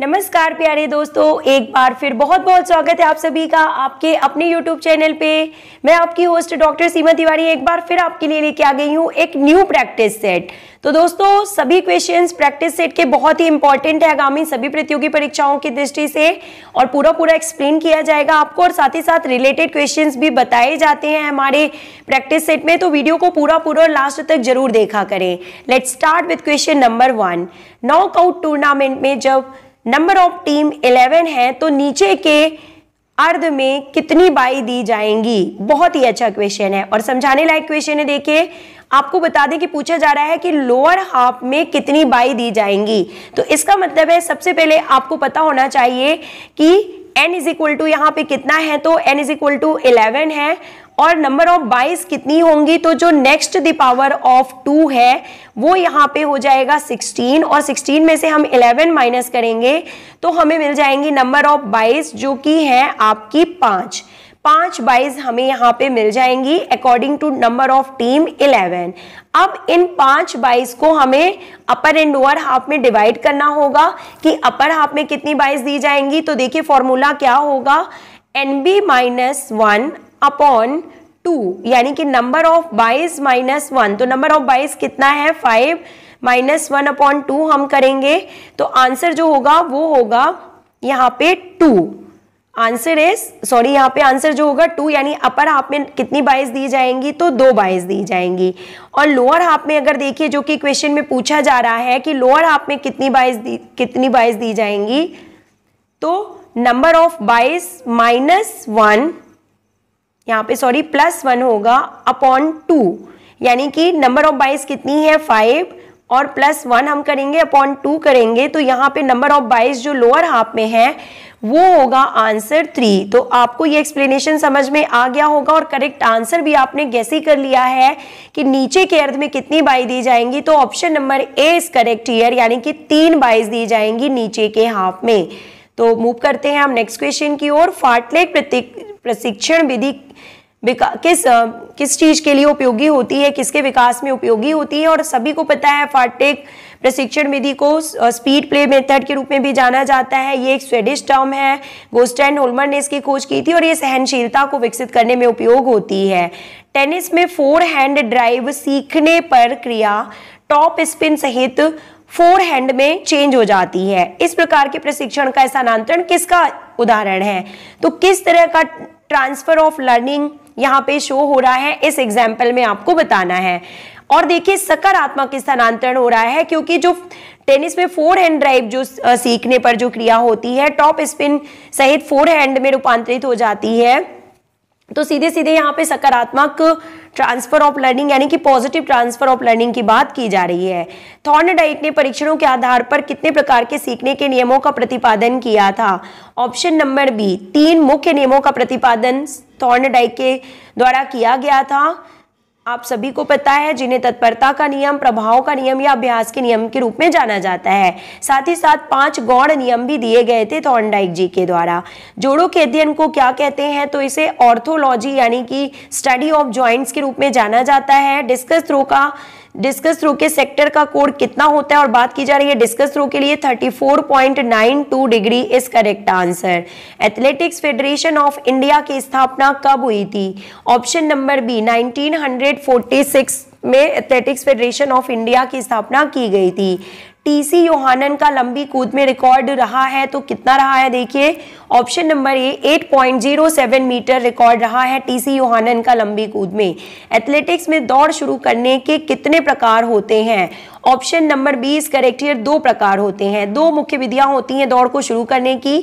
नमस्कार प्यारे दोस्तों एक बार फिर बहुत बहुत स्वागत है आप सभी का आपके अपने YouTube चैनल पे मैं आपकी होस्ट डॉक्टर सीमा तिवारी एक बार फिर आपके लिए लेके आ गई हूँ एक न्यू प्रैक्टिस सेट तो दोस्तों सभी क्वेश्चंस प्रैक्टिस सेट के बहुत ही इंपॉर्टेंट है आगामी सभी प्रतियोगी परीक्षाओं की दृष्टि से और पूरा पूरा एक्सप्लेन किया जाएगा आपको और साथ ही साथ रिलेटेड क्वेश्चंस भी बताए जाते हैं हमारे प्रैक्टिस सेट में तो वीडियो को पूरा पूरा लास्ट तक जरूर देखा करें let start with question number one knockout tournament में जब नंबर ऑफ टीम 11 है तो नीचे के अर्ध में कितनी बाई दी जाएंगी बहुत ही अच्छा क्वेश्चन है और समझाने लायक क्वेश्चन है देखिए आपको बता दें कि पूछा जा रहा है कि लोअर हाफ में कितनी बाई दी जाएंगी तो इसका मतलब है सबसे पहले आपको पता होना चाहिए कि n इज इक्वल टू यहाँ पे कितना है तो n is equal to eleven है और नंबर ऑफ बाइस कितनी होंगी तो जो next the power of two है वो यहाँ पे हो जाएगा 16 और 16 में से हम 11 माइनस करेंगे तो हमें मिल जाएंगी नंबर ऑफ बाइस जो कि है आपकी पाँच पाँच बाइस हमें यहाँ पे मिल जाएंगी according to number of team 11 अब इन पाँच बाइस को हमें अपर एंड लोअर हाफ में डिवाइड करना होगा कि अपर हाफ में कितनी बाइस दी जाएंगी तो देखिए फॉर्मूला क्या होगा N B minus one upon two यानी कि number of byes minus one तो नंबर ऑफ बाईस कितना है five minus one upon two हम करेंगे तो आंसर जो होगा वो होगा यहाँ पे टू आंसर इज सॉरी यहाँ पे आंसर जो होगा टू यानी अपर हाफ में कितनी बाइस दी जाएंगी तो दो बाइस दी जाएंगी और लोअर हाफ में अगर देखिए जो कि क्वेश्चन में पूछा जा रहा है कि लोअर हाफ में कितनी बाइस दी कितनी बाइस दी जाएंगी तो number of byes minus one यहाँ पे सॉरी प्लस वन होगा अपॉन टू यानी कि नंबर ऑफ बाइस कितनी है फाइव और प्लस वन हम करेंगे अपॉन टू करेंगे तो यहाँ पे नंबर ऑफ बाइस जो लोअर हाफ में है वो होगा आंसर थ्री तो आपको ये एक्सप्लेनेशन समझ में आ गया होगा और करेक्ट आंसर भी आपने गैस ही कर लिया है कि नीचे के अर्ध में कितनी बाई दी जाएंगी तो option number A is correct here यानी कि तीन बाइस दी जाएंगी नीचे के हाफ में तो मूव करते हैं हम नेक्स्ट क्वेश्चन की ओर फाटलेक प्रतीक प्रशिक्षण विधि किस किस चीज के लिए उपयोगी होती है किसके विकास में उपयोगी होती है और सभी को पता है फाटेक प्रशिक्षण विधि को स्पीड प्ले मेथड के रूप में भी जाना जाता है ये एक स्वेडिश टर्म है गोस्टैंड होलमर ने इसकी खोज की थी और ये सहनशीलता को विकसित करने में उपयोग होती है टेनिस में फोर हैंड ड्राइव सीखने पर क्रिया टॉप स्पिन सहित फोर हैंड में चेंज हो जाती है इस प्रकार के प्रशिक्षण का स्थानांतरण किसका उदाहरण है तो किस तरह का ट्रांसफर ऑफ लर्निंग यहाँ पे शो हो रहा है इस एग्जाम्पल में आपको बताना है और देखिए सकारात्मक स्थानांतरण हो रहा है क्योंकि जो टेनिस में फोर हैंड ड्राइव जो सीखने पर जो क्रिया होती है टॉप स्पिन सहित फोर हैंड में रूपांतरित हो जाती है तो सीधे सीधे यहाँ पे सकारात्मक ट्रांसफर ऑफ लर्निंग यानी कि पॉजिटिव ट्रांसफर ऑफ लर्निंग की बात की जा रही है थॉर्न डाइट ने परीक्षणों के आधार पर कितने प्रकार के सीखने के नियमों का प्रतिपादन किया था ऑप्शन नंबर बी तीन मुख्य नियमों का प्रतिपादन थॉर्न डाइट के द्वारा किया गया था आप सभी को पता है जिन्हें तत्परता का नियम प्रभाव का नियम या अभ्यास के नियम के रूप में जाना जाता है साथ ही साथ पांच गौड़ नियम भी दिए गए थे थॉर्नडाइक जी के द्वारा जोड़ों के अध्ययन को क्या कहते हैं तो इसे ऑर्थोलॉजी यानी कि स्टडी ऑफ ज्वाइंट्स के रूप में जाना जाता है डिस्कस थ्रो का डिस्कस थ्रू के सेक्टर का कोड कितना होता है और बात की जा रही है डिस्कस थ्रू के लिए 34.92 डिग्री इस correct answer athletics federation of India की स्थापना कब हुई थी ऑप्शन नंबर बी 1946 में एथलेटिक्स फेडरेशन ऑफ इंडिया की स्थापना की गई थी टीसी योहानन का लंबी कूद में रिकॉर्ड रहा है तो कितना रहा है देखिए option number A 8.07 metre record रहा है टीसी योहानन का लंबी कूद में एथलेटिक्स में दौड़ शुरू करने के कितने प्रकार होते हैं option number B is correct here दो प्रकार होते हैं दो मुख्य विधियां होती हैं दौड़ को शुरू करने की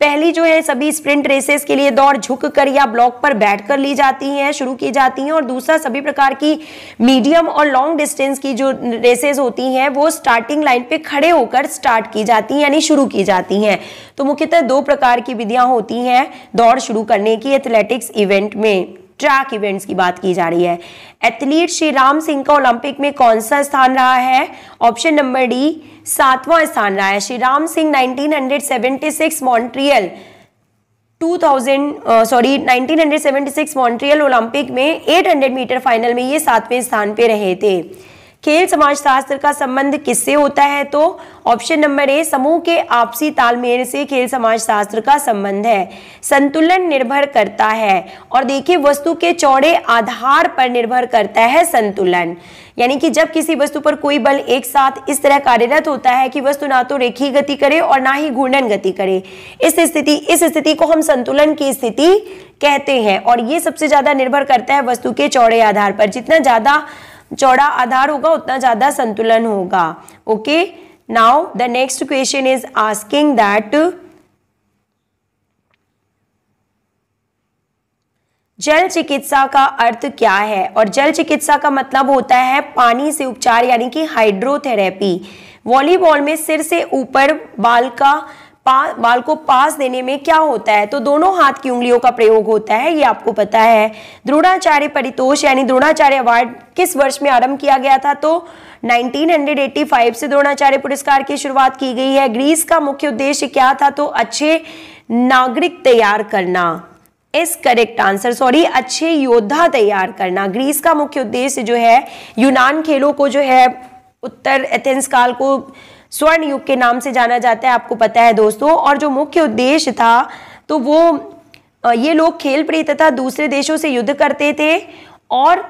पहली जो है सभी स्प्रिंट रेसेस के लिए दौड़ झुक कर या ब्लॉक पर बैठ कर ली जाती हैं शुरू की जाती हैं और दूसरा सभी प्रकार की मीडियम और लॉन्ग डिस्टेंस की जो रेसेस होती हैं वो स्टार्टिंग लाइन पे खड़े होकर स्टार्ट की जाती हैं यानी शुरू की जाती हैं तो मुख्यतः दो प्रकार की विधियां होती हैं दौड़ शुरू करने की एथलेटिक्स इवेंट में ट्रैक इवेंट्स की बात की जा रही है एथलीट श्री राम सिंह का ओलंपिक में कौन सा स्थान रहा है ऑप्शन नंबर डी सातवां स्थान रहा है Shri Ram Singh 1976 Montreal 2000 sorry uh, 1976 Montreal Olympic में 800 मीटर फाइनल में ये सातवें स्थान पे रहे थे खेल समाजशास्त्र का संबंध किससे होता है तो ऑप्शन नंबर ए समूह के आपसी तालमेल से खेल समाजशास्त्र का संबंध है संतुलन निर्भर करता है और देखिए वस्तु के चौड़े आधार पर निर्भर करता है संतुलन यानी कि जब किसी वस्तु पर कोई बल एक साथ इस तरह कार्यरत होता है कि वस्तु ना तो रेखी गति करे और ना ही घूर्णन गति करे इस स्थिति इस स्थिति को हम संतुलन की स्थिति कहते हैं और ये सबसे ज्यादा निर्भर करता है वस्तु के चौड़े आधार पर जितना ज्यादा चौड़ा आधार होगा उतना ज़्यादा संतुलन होगा okay now the next question is asking that जल चिकित्सा का अर्थ क्या है और जल चिकित्सा का मतलब होता है पानी से उपचार यानी कि हाइड्रोथेरेपी वॉलीबॉल में सिर से ऊपर बाल का बाल को पास देने में क्या होता है तो दोनों हाथ की उंगलियों का प्रयोग होता है ये आपको पता है द्रोणाचार्य परितोष यानी द्रोणाचार्य अवार्ड किस वर्ष में आरंभ किया गया था तो 1985 से द्रोणाचार्य पुरस्कार की शुरुआत की गई है ग्रीस का मुख्य उद्देश्य क्या था तो अच्छे नागरिक तैयार करना इस करेक्ट आंसर सॉरी अच्छे योद्धा तैयार करना ग्रीस का मुख्य उद्देश्य जो है यूनान खेलों को जो है उत्तर एथेंस काल को स्वर्ण युग के नाम से जाना जाता है आपको पता है दोस्तों और जो मुख्य उद्देश्य था तो वो ये लोग खेल प्रिय तथा दूसरे देशों से युद्ध करते थे और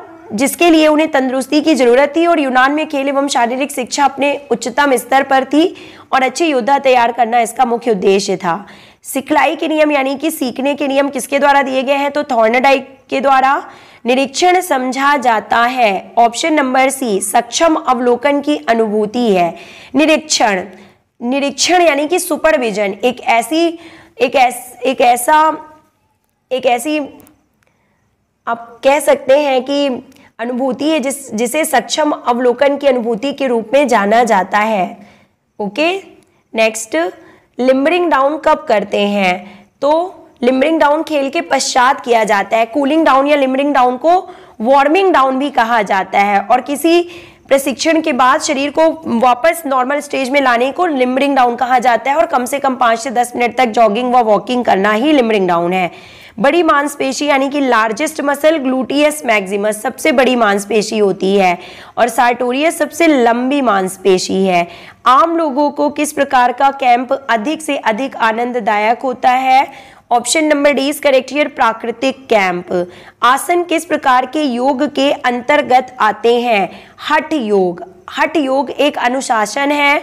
जिसके लिए उन्हें तंदुरुस्ती की जरूरत थी और यूनान में खेल एवं शारीरिक शिक्षा अपने उच्चतम स्तर पर थी और अच्छे योद्धा तैयार करना इसका मुख्य उद्देश्य था सिखलाई के नियम यानी कि सीखने के नियम किसके द्वारा दिए गए हैं तो थॉर्नडाइक के द्वारा निरीक्षण समझा जाता है ऑप्शन नंबर सी सक्षम अवलोकन की अनुभूति है निरीक्षण निरीक्षण यानी कि सुपरविजन एक ऐसी एक ऐस, एक ऐसा एक ऐसी आप कह सकते हैं कि अनुभूति है जिस जिसे सक्षम अवलोकन की अनुभूति के रूप में जाना जाता है ओके नेक्स्ट लिम्बरिंग डाउन कब करते हैं तो लिमरिंग डाउन खेल के पश्चात किया जाता है कूलिंग डाउन या लिमरिंग डाउन को वार्मिंग डाउन भी कहा जाता है और किसी प्रशिक्षण के बाद शरीर को वापस नॉर्मल स्टेज में लाने को लिमरिंग डाउन कहा जाता है और कम से कम पाँच से दस मिनट तक जॉगिंग व वॉकिंग करना ही लिमरिंग डाउन है बड़ी मांसपेशी यानी कि लार्जेस्ट मसल ग्लूटियस मैक्सिमस सबसे बड़ी मांसपेशी होती है और सार्टोरियस सबसे लंबी मांसपेशी है आम लोगों को किस प्रकार का कैंप अधिक से अधिक आनंददायक होता है option number D is correct here प्राकृतिक कैंप आसन किस प्रकार के योग के अंतर्गत आते हैं हठ योग हठ योग एक अनुशासन है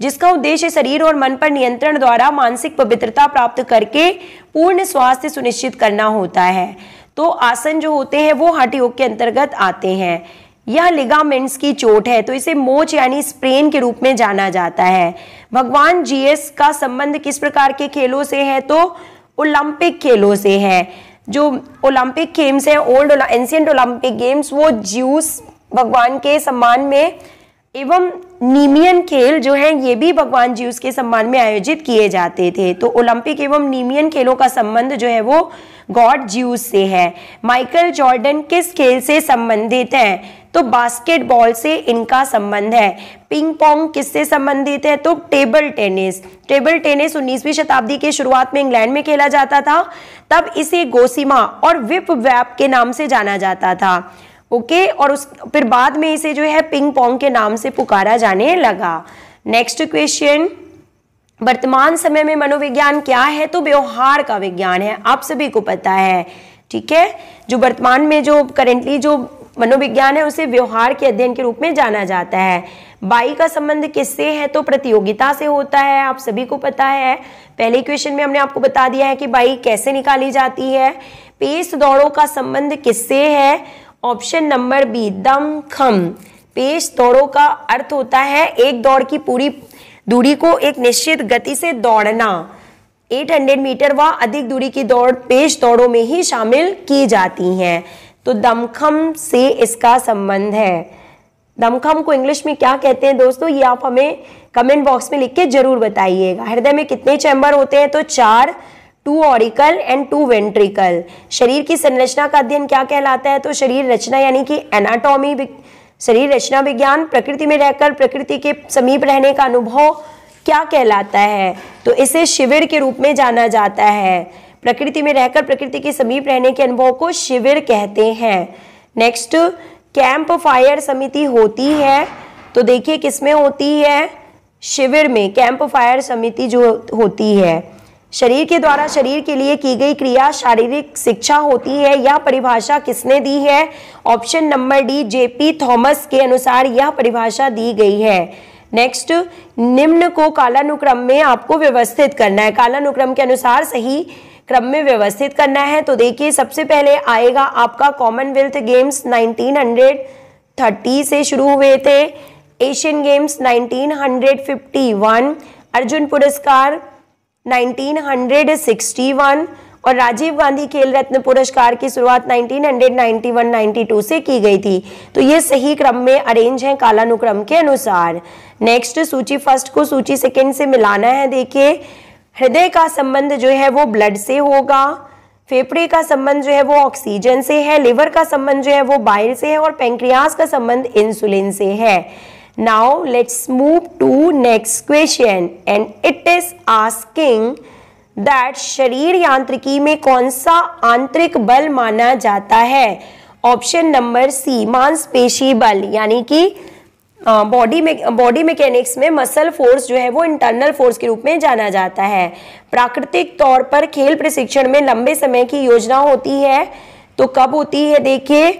जिसका उद्देश्य शरीर और मन पर नियंत्रण द्वारा मानसिक पवित्रता प्राप्त करके पूर्ण स्वास्थ्य सुनिश्चित करना होता है तो आसन जो होते हैं वो हट योग के अंतर्गत आते हैं यह लिगामेंट्स की चोट है तो इसे मोच यानी स्प्रेन के रूप में जाना जाता है भगवान जीएस का संबंध किस प्रकार के खेलों से है तो ओलंपिक खेलों से है जो ओलंपिक गेम्स हैं ओल्ड एंशियंट ओलंपिक गेम्स वो ज्यूस भगवान के सम्मान में एवं नीमियन खेल जो है ये भी भगवान ज्यूस के सम्मान में आयोजित किए जाते थे तो ओलंपिक एवं नीमियन खेलों का संबंध जो है वो गॉड ज्यूज से है माइकल जॉर्डन किस खेल से संबंधित हैं तो बास्केटबॉल से इनका संबंध है पिंग पोंग किससे संबंधित है तो टेबल टेनिस टेबल टेनिस 19वीं शताब्दी के शुरुआत में इंग्लैंड में खेला जाता था तब इसे गोसिमा और विप वैप के नाम से जाना जाता था ओके और उस फिर बाद में इसे जो है पिंग पोंग के नाम से पुकारा जाने लगा नेक्स्ट क्वेश्चन वर्तमान समय में मनोविज्ञान क्या है तो व्यवहार का विज्ञान है आप सभी को पता है ठीक है जो वर्तमान में जो करेंटली जो मनोविज्ञान है उसे व्यवहार के अध्ययन के रूप में जाना जाता है बाई का संबंध किससे है तो प्रतियोगिता से होता है आप सभी को पता है पहले क्वेश्चन में हमने आपको बता दिया है कि बाई कैसे निकाली जाती है पेश दौड़ों का संबंध किससे है ऑप्शन नंबर बी दम खम पेश दौड़ों का अर्थ होता है एक दौड़ की पूरी दूरी को एक निश्चित गति से दौड़ना 800 मीटर व अधिक दूरी की दौड़ पेश दौड़ों में ही शामिल की जाती हैं तो दमखम से इसका संबंध है दमखम को इंग्लिश में क्या कहते हैं दोस्तों ये आप हमें कमेंट बॉक्स में लिख के जरूर बताइएगा हृदय में कितने चैम्बर होते हैं तो चार two auricle and two ventricle शरीर की संरचना का अध्ययन क्या कहलाता है तो शरीर रचना यानी कि एनाटॉमी शरीर रचना विज्ञान प्रकृति में रहकर प्रकृति के समीप रहने का अनुभव क्या कहलाता है तो इसे शिविर के रूप में जाना जाता है प्रकृति में रहकर प्रकृति के समीप रहने के अनुभव को शिविर कहते हैं नेक्स्ट कैंप फायर समिति होती है तो देखिए किसमें होती है शिविर में कैंप फायर समिति जो होती है शरीर के द्वारा शरीर के लिए की गई क्रिया शारीरिक शिक्षा होती है यह परिभाषा किसने दी है option number D JP Thomas के अनुसार यह परिभाषा दी गई है नेक्स्ट निम्न को कालानुक्रम में आपको व्यवस्थित करना है कालानुक्रम के अनुसार सही क्रम में व्यवस्थित करना है तो देखिए सबसे पहले आएगा आपका कॉमनवेल्थ गेम्स 1930 से शुरू हुए थे एशियन गेम्स 1951 अर्जुन पुरस्कार 1961 और राजीव गांधी खेल रत्न पुरस्कार की शुरुआत 1991-92 से की गई थी तो ये सही क्रम में अरेंज है कालानुक्रम के अनुसार नेक्स्ट सूची फर्स्ट को सूची सेकेंड से मिलाना है देखिए हृदय का संबंध जो है वो ब्लड से होगा फेफड़े का संबंध जो है वो ऑक्सीजन से है लिवर का संबंध जो है वो बाइल से है और पेंक्रियास का संबंध इंसुलिन से है Now let's move to next question and it is asking that शरीर यांत्रिकी में कौन सा आंतरिक बल माना जाता है option number c मांसपेशी बल यानी कि बॉडी में बॉडी मैकेनिक्स में मसल फोर्स जो है वो इंटरनल फोर्स के रूप में जाना जाता है प्राकृतिक तौर पर खेल प्रशिक्षण में लंबे समय की योजना होती है तो कब होती है देखिए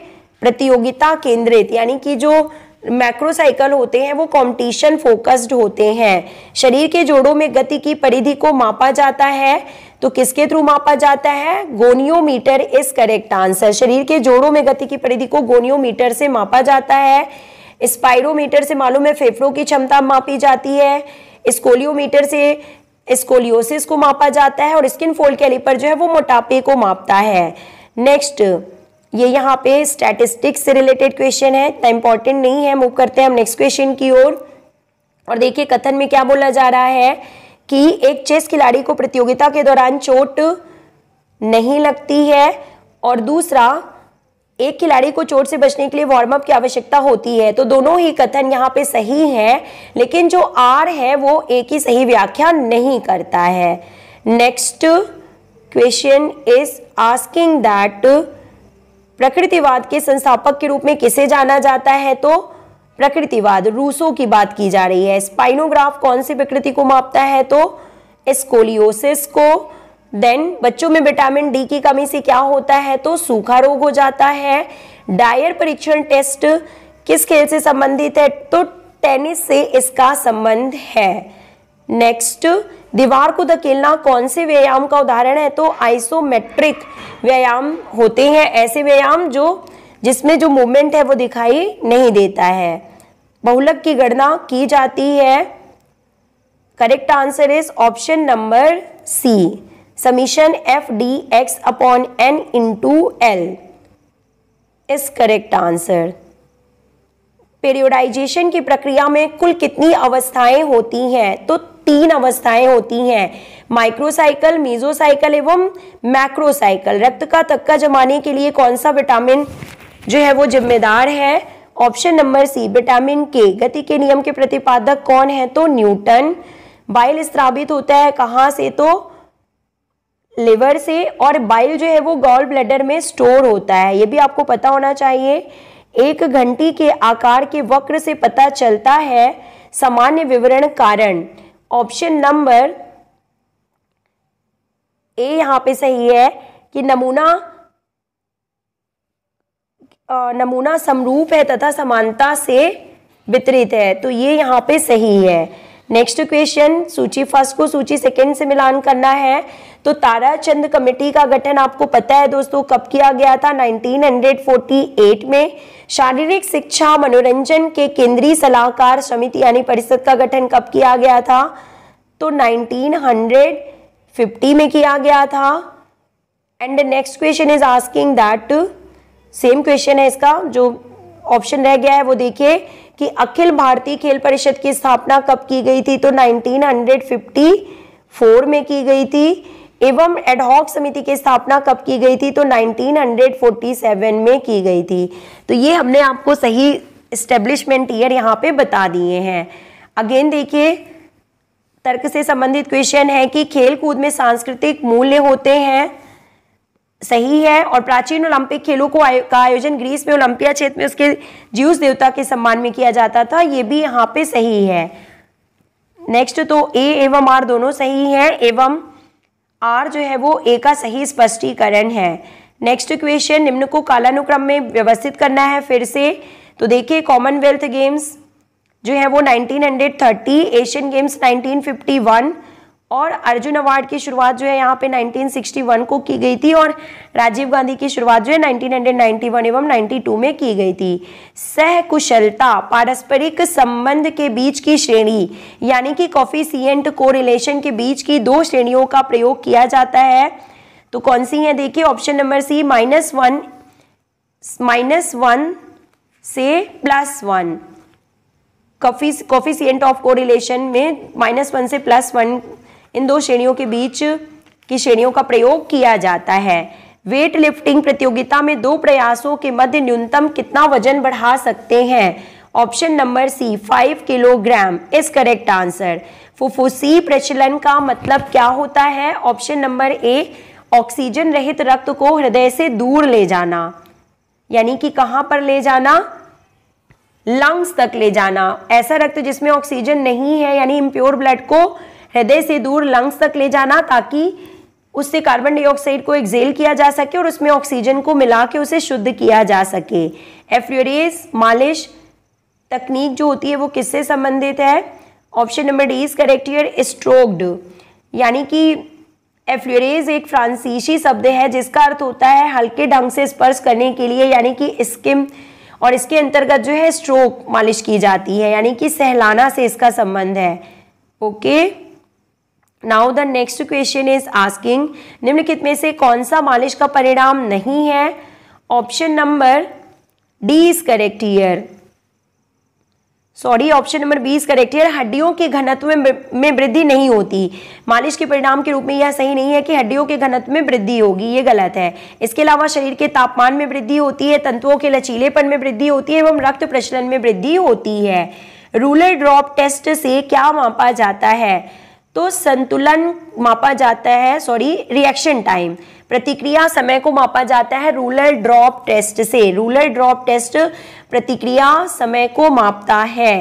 प्रतियोगिता केंद्रित यानी कि जो मैक्रोसाइकल होते हैं वो कॉम्पिटिशन फोकस्ड होते हैं शरीर के जोड़ों में गति की परिधि को मापा जाता है तो किसके थ्रू मापा जाता है गोनियोमीटर इज करेक्ट आंसर शरीर के जोड़ों में गति की परिधि को गोनियोमीटर से मापा जाता है स्पाइरोमीटर से मालूम है फेफड़ों की क्षमता मापी जाती है स्कोलियोमीटर से स्कोलियोसिस को मापा जाता है और स्किन फोल्ड कैलिपर जो है वो मोटापे को मापता है नेक्स्ट ये यहाँ पे स्टैटिस्टिक्स से रिलेटेड क्वेश्चन है इतना इंपॉर्टेंट नहीं है मूव करते हैं हम नेक्स्ट क्वेश्चन की ओर और, देखिए कथन में क्या बोला जा रहा है कि एक चेस खिलाड़ी को प्रतियोगिता के दौरान चोट नहीं लगती है और दूसरा एक खिलाड़ी को चोट से बचने के लिए वार्म अप की आवश्यकता होती है तो दोनों ही कथन यहाँ पे सही है लेकिन जो आर है वो एक ही सही व्याख्या नहीं करता है next question is asking that प्रकृतिवाद के संस्थापक के रूप में किसे जाना जाता है तो प्रकृतिवाद रूसो की बात की जा रही है स्पाइनोग्राफ कौन सी प्रकृति को मापता है तो एस्कोलियोसिस को देन बच्चों में विटामिन डी की कमी से क्या होता है तो सूखा रोग हो जाता है डायर परीक्षण टेस्ट किस खेल से संबंधित है तो टेनिस से इसका संबंध है नेक्स्ट दीवार को धकेलना कौन से व्यायाम का उदाहरण है तो आइसोमेट्रिक व्यायाम होते हैं ऐसे व्यायाम जो जिसमें जो मूवमेंट है वो दिखाई नहीं देता है बहुलक की गणना की जाती है correct answer is option number C summation F D X upon N into L is correct answer periodization की प्रक्रिया में कुल कितनी अवस्थाएं होती हैं तो तीन अवस्थाएं होती हैं माइक्रोसाइकिल मीजोसाइकिल एवं मैक्रोसाइकिल रक्त का तक्का जमाने के लिए कौन सा विटामिन जो है वो जिम्मेदार है ऑप्शन नंबर सी विटामिन के गति के नियम के प्रतिपादक कौन है तो न्यूटन बाइल स्त्रावित होता है कहाँ से तो लिवर से और बाइल जो है वो गॉल ब्लडर में स्टोर होता है ये भी आपको पता होना चाहिए एक घंटी के आकार के वक्र से पता चलता है सामान्य विवरण कारण ऑप्शन नंबर ए यहाँ पे सही है कि नमूना नमूना समरूप है तथा समानता से वितरित है तो ये यहाँ पे सही है नेक्स्ट क्वेश्चन सूची फर्स्ट को सूची सेकेंड से मिलान करना है तो ताराचंद कमेटी का गठन आपको पता है दोस्तों कब किया गया था 1948 में शारीरिक शिक्षा मनोरंजन के केंद्रीय सलाहकार समिति यानी परिषद का गठन कब किया गया था तो 1950 में किया गया था and next question is asking that same question है इसका जो ऑप्शन रह गया है वो देखिए कि अखिल भारतीय खेल परिषद की स्थापना कब की गई थी तो 1954 में की गई थी एवं एडहॉक समिति की स्थापना कब की गई थी तो 1947 में की गई थी तो ये हमने आपको सही इस्टेब्लिशमेंट ईयर यहाँ पे बता दिए हैं अगेन देखिए तर्क से संबंधित क्वेश्चन है कि खेल कूद में सांस्कृतिक मूल्य होते हैं सही है और प्राचीन ओलंपिक खेलों को आयो, का आयोजन ग्रीस में ओलंपिया क्षेत्र में उसके ज्यूस देवता के सम्मान में किया जाता था ये भी यहाँ पे सही है नेक्स्ट तो ए एवं आर दोनों सही है एवं आर जो है वो ए का सही स्पष्टीकरण है नेक्स्ट क्वेश्चन निम्न को कालानुक्रम में व्यवस्थित करना है फिर से तो देखिए कॉमनवेल्थ गेम्स जो है वो 1930 एशियन गेम्स 1951 और अर्जुन अवार्ड की शुरुआत जो है यहाँ पे 1961 को की गई थी और राजीव गांधी की शुरुआत जो है 1991 एवं 92 में की गई थी सह कुशलता पारस्परिक संबंध के बीच की श्रेणी यानी कि को रिलेशन के बीच की दो श्रेणियों का प्रयोग किया जाता है तो कौन सी है देखिए option number C minus one minus one से प्लस वन कॉफिस कॉफिशियंट ऑफ कोरिलेशन में माइनस वन से प्लस वन इन दो श्रेणियों के बीच की श्रेणियों का प्रयोग किया जाता है वेट लिफ्टिंग प्रतियोगिता में दो प्रयासों के मध्य न्यूनतम कितना वजन बढ़ा सकते हैं option number C five kilogram is correct answer फुफुसी प्रचलन का मतलब क्या होता है ऑप्शन नंबर ए ऑक्सीजन रहित रक्त को हृदय से दूर ले जाना यानी कि कहां पर ले जाना लंग्स तक ले जाना ऐसा रक्त जिसमें ऑक्सीजन नहीं है यानी इम्प्योर ब्लड को हृदय से दूर लंग्स तक ले जाना ताकि उससे कार्बन डाइऑक्साइड को एक्सेल किया जा सके और उसमें ऑक्सीजन को मिला के उसे शुद्ध किया जा सके एफ्लोरेस मालिश तकनीक जो होती है वो किससे संबंधित है option number D is correct here stroked यानी कि एफ्लोरेज एक फ्रांसीसी शब्द है जिसका अर्थ होता है हल्के ढंग से स्पर्श करने के लिए यानी कि स्किम और इसके अंतर्गत जो है स्ट्रोक मालिश की जाती है यानी कि सहलाना से इसका संबंध है okay okay? Now the next question is asking निम्नलिखित में से कौन सा मालिश का परिणाम नहीं है option number D is correct here sorry option number B is correct here हड्डियों के घनत्व में वृद्धि नहीं होती मालिश के परिणाम के रूप में यह सही नहीं है कि हड्डियों के घनत्व में वृद्धि होगी ये गलत है इसके अलावा शरीर के तापमान में वृद्धि होती है तंतुओं के लचीलेपन में वृद्धि होती है एवं रक्त प्रचलन में वृद्धि होती है रूलर ड्रॉप टेस्ट से क्या मापा जाता है तो संतुलन मापा जाता है सॉरी रिएक्शन टाइम प्रतिक्रिया समय को मापा जाता है रूलर ड्रॉप टेस्ट से रूलर ड्रॉप टेस्ट प्रतिक्रिया समय को मापता है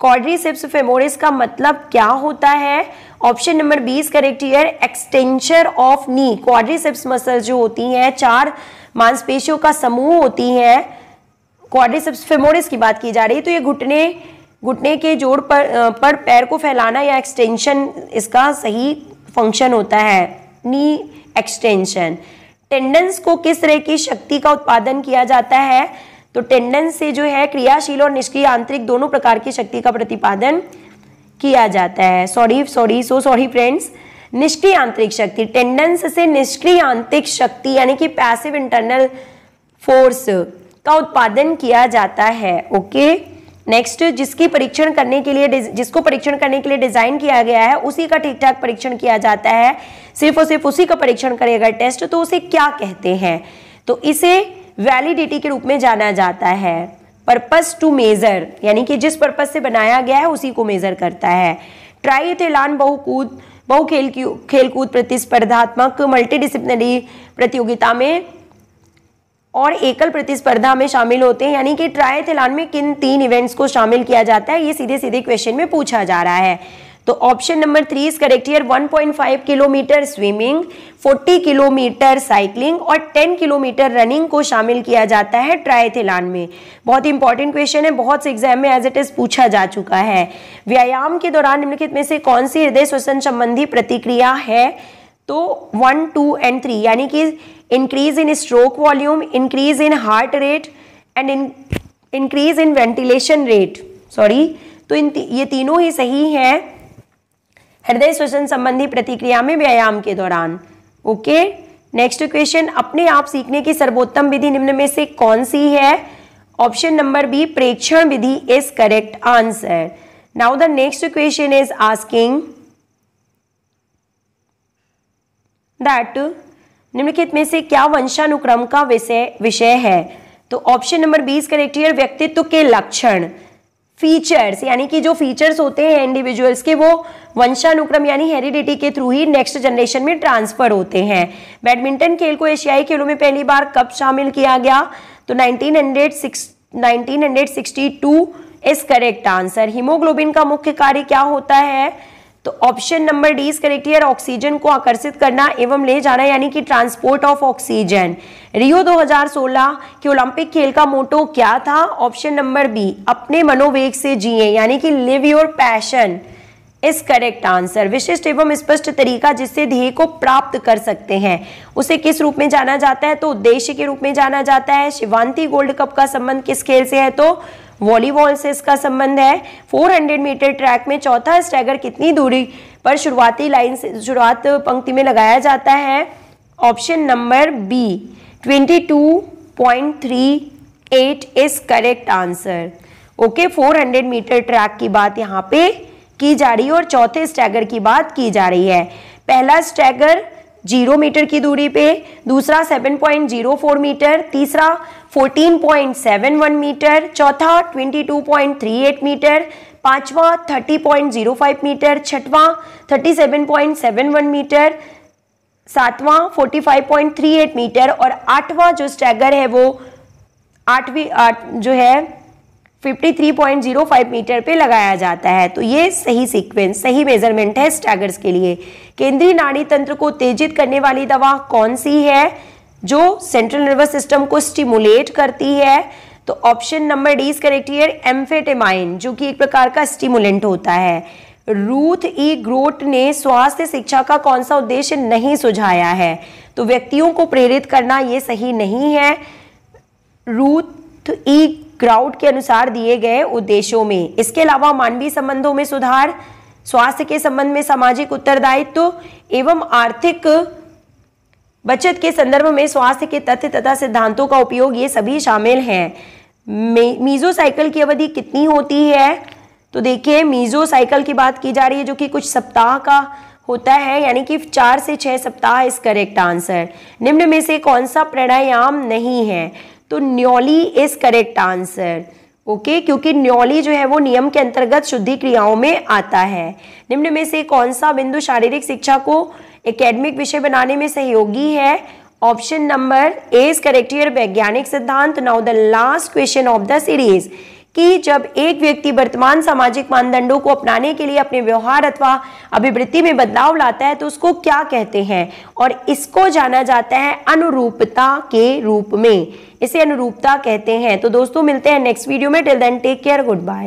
कॉड्रीसिप्स फेमोरिस का मतलब क्या होता है option number B is correct here extension of knee quadriceps muscle जो होती हैं चार मांसपेशियों का समूह होती हैं क्वाड्रीसिप्स फेमोरिस की बात की जा रही है तो ये घुटने घुटने के जोड़ पर पर पैर को फैलाना या एक्सटेंशन इसका सही फंक्शन होता है नी एक्सटेंशन टेंडेंस को किस तरह की शक्ति का उत्पादन किया जाता है तो टेंडेंस से जो है क्रियाशील और निष्क्रिय आंतरिक दोनों प्रकार की शक्ति का प्रतिपादन किया जाता है sorry sorry so sorry friends निष्क्रिय आंतरिक शक्ति टेंडेंस से निष्क्रिय आंतरिक शक्ति यानी कि पैसिव इंटरनल फोर्स का उत्पादन किया जाता है ओके okay? नेक्स्ट जिसकी परीक्षण करने के लिए जिसको परीक्षण करने के लिए डिजाइन किया गया है उसी का ठीक ठाक परीक्षण किया जाता है सिर्फ और सिर्फ उसी का परीक्षण करेगा टेस्ट तो उसे क्या कहते हैं तो इसे वैलिडिटी के रूप में जाना जाता है पर्पस टू मेजर यानी कि जिस पर्पस से बनाया गया है उसी को मेजर करता है ट्राई तेलान बहुकूद बहु खेल खेलकूद प्रतिस्पर्धात्मक मल्टीडिसिप्लिनरी प्रतियोगिता में और एकल प्रतिस्पर्धा में शामिल होते हैं यानी कि ट्रायथलान में किन तीन इवेंट्स को शामिल किया जाता है ये सीधे सीधे क्वेश्चन में पूछा जा रहा है तो option number three is correct here 1.5 kilometre swimming 40 kilometre cycling और 10 किलोमीटर रनिंग को शामिल किया जाता है ट्रायथिलान में बहुत इंपॉर्टेंट क्वेश्चन है बहुत से एग्जाम में एज इट इज पूछा जा चुका है व्यायाम के दौरान निम्नलिखित में से कौन सी हृदय श्वसन संबंधी प्रतिक्रिया है तो वन टू एंड थ्री यानी कि increase in stroke volume, increase in heart rate and in, increase in ventilation rate. Sorry तो इन ये तीनों ही सही हैं हृदय श्वसन संबंधी प्रतिक्रिया में व्यायाम के दौरान ओके नेक्स्ट क्वेश्चन अपने आप सीखने की सर्वोत्तम विधि निम्न में से कौन सी है ऑप्शन नंबर बी प्रेक्षण विधि is correct answer now the next question is asking that निम्नलिखित में से क्या वंशानुक्रम का विषय विषय है तो ऑप्शन नंबर बीस करेक्ट है व्यक्तित्व के लक्षण फीचर्स यानी कि जो फीचर्स होते हैं इंडिविजुअल्स के वो वंशानुक्रम यानी हेरिडिटी के थ्रू ही नेक्स्ट जनरेशन में ट्रांसफर होते हैं बैडमिंटन खेल को एशियाई खेलों में पहली बार कब शामिल किया गया तो 1906 1962 इज करेक्ट आंसर हीमोग्लोबिन का मुख्य कार्य क्या होता है तो option number D is correct here oxygen को आकर्षित करना एवं ले जाना यानी कि ट्रांसपोर्ट ऑफ ऑक्सीजन रियो 2016 के ओलंपिक खेल का मोटो क्या था ऑप्शन नंबर बी अपने मनोवेग से जिए यानी कि live your passion is correct answer विशिष्ट एवं स्पष्ट तरीका जिससे ध्येय को प्राप्त कर सकते हैं उसे किस रूप में जाना जाता है तो उद्देश्य के रूप में जाना जाता है शिवांती गोल्ड कप का संबंध किस खेल से है तो वॉलीबॉल से इसका संबंध है 400 मीटर ट्रैक में चौथा स्टैगर कितनी दूरी पर शुरुआती लाइन से शुरुआत पंक्ति में लगाया जाता है option number B 22.38 is correct answer okay 400 metre track की बात यहाँ पे की जा रही है और चौथे स्टैगर की बात की जा रही है पहला स्टैगर जीरो मीटर की दूरी पे दूसरा seven point zero four metre तीसरा 14.71 मीटर चौथा 22.38 मीटर पांचवा 30.05 मीटर छठवा 37.71 मीटर सातवां 45.38 मीटर और आठवां जो स्टैगर है वो आठवीं आठ जो है 53.05 मीटर पे लगाया जाता है तो ये सही सीक्वेंस सही मेजरमेंट है स्टैगर्स के लिए केंद्रीय नाड़ी तंत्र को तेजित करने वाली दवा कौन सी है जो सेंट्रल नर्वस सिस्टम को स्टिमुलेट करती है तो option number D is correct here amphetamine जो कि एक प्रकार का स्टिमुलेंट होता है रूथ ई ग्रोट ने स्वास्थ्य शिक्षा का कौन सा उद्देश्य नहीं सुझाया है तो व्यक्तियों को प्रेरित करना ये सही नहीं है रूथ ई ग्राउट के अनुसार दिए गए उद्देश्यों में इसके अलावा मानवीय संबंधों में सुधार स्वास्थ्य के संबंध में सामाजिक उत्तरदायित्व तो एवं आर्थिक बचत के संदर्भ में स्वास्थ्य के तथ्य तथा सिद्धांतों का उपयोग ये सभी शामिल हैं मीजो साइकिल की अवधि कितनी होती है तो देखिए मीजो साइकिल की बात की जा रही है जो कि कुछ सप्ताह का होता है यानी कि चार से छह सप्ताह इस करेक्ट आंसर निम्न में से कौन सा प्राणायाम नहीं है तो nauli is correct answer okay क्योंकि न्योली जो है वो नियम के अंतर्गत शुद्धि क्रियाओं में आता है निम्न में से कौन सा बिंदु शारीरिक शिक्षा को एकेडमिक विषय बनाने में सहयोगी है option number A is correct your वैज्ञानिक सिद्धांत now the last question of the series कि जब एक व्यक्ति वर्तमान सामाजिक मानदंडों को अपनाने के लिए अपने व्यवहार अथवा अभिवृत्ति में बदलाव लाता है तो उसको क्या कहते हैं और इसको जाना जाता है अनुरूपता के रूप में इसे अनुरूपता कहते हैं तो दोस्तों मिलते हैं नेक्स्ट वीडियो में till then take care good bye